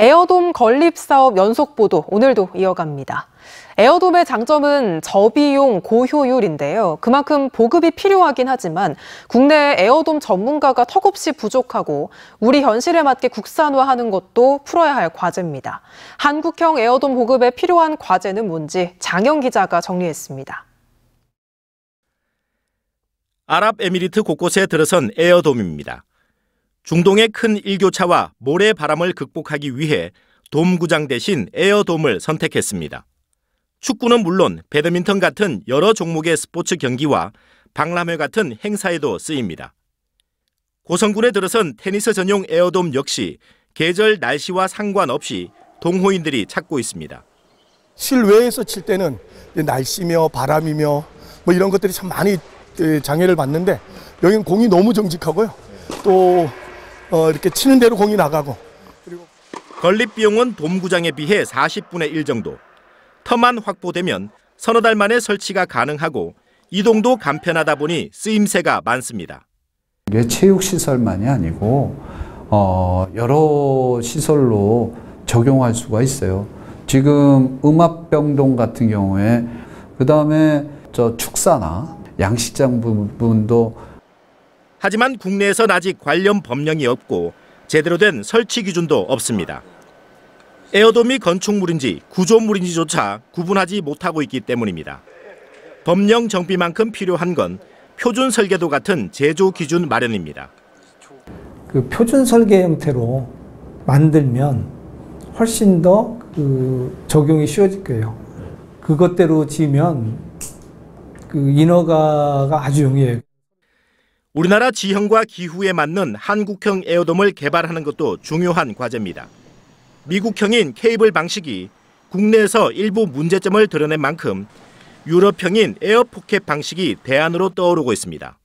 에어돔 건립 사업 연속 보도 오늘도 이어갑니다. 에어돔의 장점은 저비용 고효율인데요. 그만큼 보급이 필요하긴 하지만 국내 에어돔 전문가가 턱없이 부족하고 우리 현실에 맞게 국산화하는 것도 풀어야 할 과제입니다. 한국형 에어돔 보급에 필요한 과제는 뭔지 장영 기자가 정리했습니다. 아랍에미리트 곳곳에 들어선 에어돔입니다. 중동의 큰 일교차와 모래바람을 극복하기 위해 돔구장 대신 에어돔을 선택했습니다. 축구는 물론 배드민턴 같은 여러 종목의 스포츠 경기와 박람회 같은 행사에도 쓰입니다. 고성군에 들어선 테니스 전용 에어돔 역시 계절 날씨와 상관없이 동호인들이 찾고 있습니다. 실외에서 칠 때는 날씨며 바람이며 뭐 이런 것들이 참 많이 예, 장애를 받는데 여긴 공이 너무 정직하고요. 또 어, 이렇게 치는 대로 공이 나가고. 그리고 건립 비용은 돔구장에 비해 40분의 1 정도. 터만 확보되면 서너 달 만에 설치가 가능하고 이동도 간편하다 보니 쓰임새가 많습니다. 이게 체육 시설만이 아니고 어, 여러 시설로 적용할 수가 있어요. 지금 음압병동 같은 경우에 그 다음에 저 축사나 양식장 부분도 하지만 국내에선 아직 관련 법령이 없고 제대로 된 설치 기준도 없습니다. 에어돔이 건축물인지 구조물인지조차 구분하지 못하고 있기 때문입니다. 법령 정비만큼 필요한 건 표준 설계도 같은 제조 기준 마련입니다. 그 표준 설계 형태로 만들면 훨씬 더 그 적용이 쉬워질 거예요. 그것대로 지면 그 인허가가 아주 용이해요. 우리나라 지형과 기후에 맞는 한국형 에어돔을 개발하는 것도 중요한 과제입니다. 미국형인 케이블 방식이 국내에서 일부 문제점을 드러낸 만큼 유럽형인 에어포켓 방식이 대안으로 떠오르고 있습니다.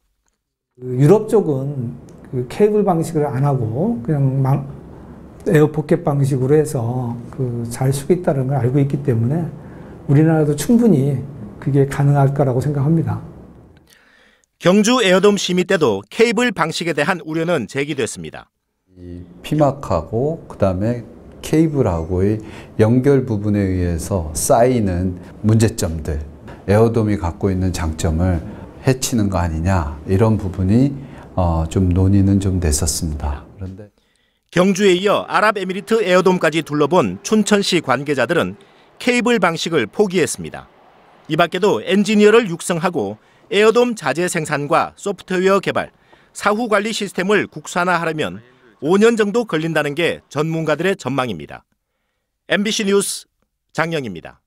그 유럽 쪽은 그 케이블 방식을 안 하고 그냥 망, 에어포켓 방식으로 해서 그잘 쓰고 있다는 걸 알고 있기 때문에 우리나라도 충분히 그게 가능할 거라고 생각합니다. 경주 에어돔 심의 때도 케이블 방식에 대한 우려는 제기됐습니다. 이 피막하고 그다음에 케이블하고의 연결 부분에 의해서 쌓이는 문제점들, 에어돔이 갖고 있는 장점을 해치는 거 아니냐 이런 부분이 어, 좀 논의는 좀 됐었습니다. 그런데 경주에 이어 아랍에미리트 에어돔까지 둘러본 춘천시 관계자들은 케이블 방식을 포기했습니다. 이 밖에도 엔지니어를 육성하고 에어돔 자재 생산과 소프트웨어 개발, 사후 관리 시스템을 국산화하려면 5년 정도 걸린다는 게 전문가들의 전망입니다. MBC 뉴스 장영입니다.